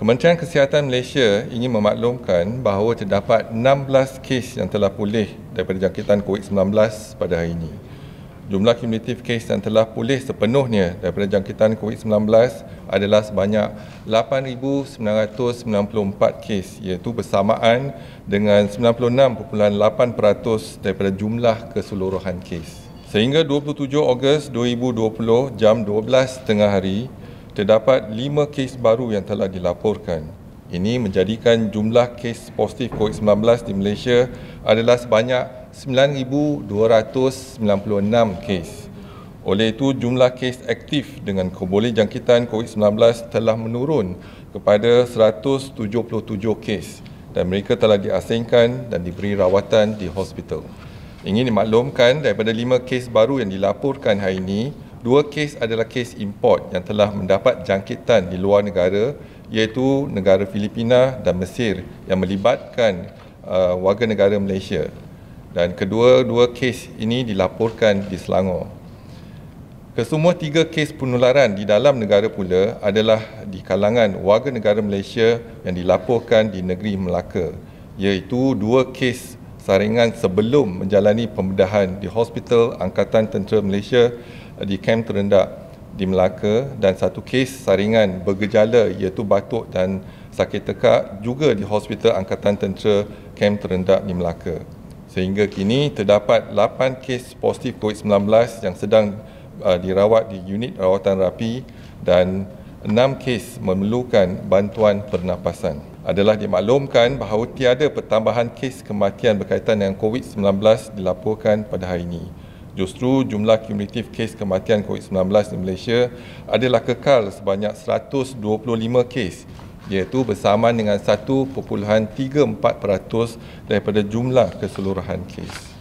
Kementerian Kesihatan Malaysia ingin memaklumkan bahawa terdapat 16 kes yang telah pulih daripada jangkitan COVID-19 pada hari ini. Jumlah kumulatif kes yang telah pulih sepenuhnya daripada jangkitan COVID-19 adalah sebanyak 8,994 kes iaitu bersamaan dengan 96.8% daripada jumlah keseluruhan kes. Sehingga 27 Ogos 2020 jam 12:30 tengah hari, terdapat 5 kes baru yang telah dilaporkan. Ini menjadikan jumlah kes positif COVID-19 di Malaysia adalah sebanyak 9,296 kes. Oleh itu, jumlah kes aktif dengan keboleh jangkitan COVID-19 telah menurun kepada 177 kes dan mereka telah diasingkan dan diberi rawatan di hospital. Ingin dimaklumkan daripada 5 kes baru yang dilaporkan hari ini, dua kes adalah kes import yang telah mendapat jangkitan di luar negara iaitu negara Filipina dan Mesir yang melibatkan uh, warga negara Malaysia dan kedua-dua kes ini dilaporkan di Selangor. Kesemua tiga kes penularan di dalam negara pula adalah di kalangan warga negara Malaysia yang dilaporkan di negeri Melaka iaitu dua kes saringan sebelum menjalani pembedahan di Hospital Angkatan Tentera Malaysia di kem terendak di Melaka dan satu kes saringan bergejala iaitu batuk dan sakit tekak juga di Hospital Angkatan Tentera Kem Terendak di Melaka. Sehingga kini terdapat 8 kes positif COVID-19 yang sedang uh, dirawat di unit rawatan rapi dan 6 kes memerlukan bantuan pernafasan. Adalah dimaklumkan bahawa tiada pertambahan kes kematian berkaitan dengan COVID-19 dilaporkan pada hari ini. Justru jumlah kumulatif kes kematian COVID-19 di Malaysia adalah kekal sebanyak 125 kes iaitu bersamaan dengan 1.34% daripada jumlah keseluruhan kes.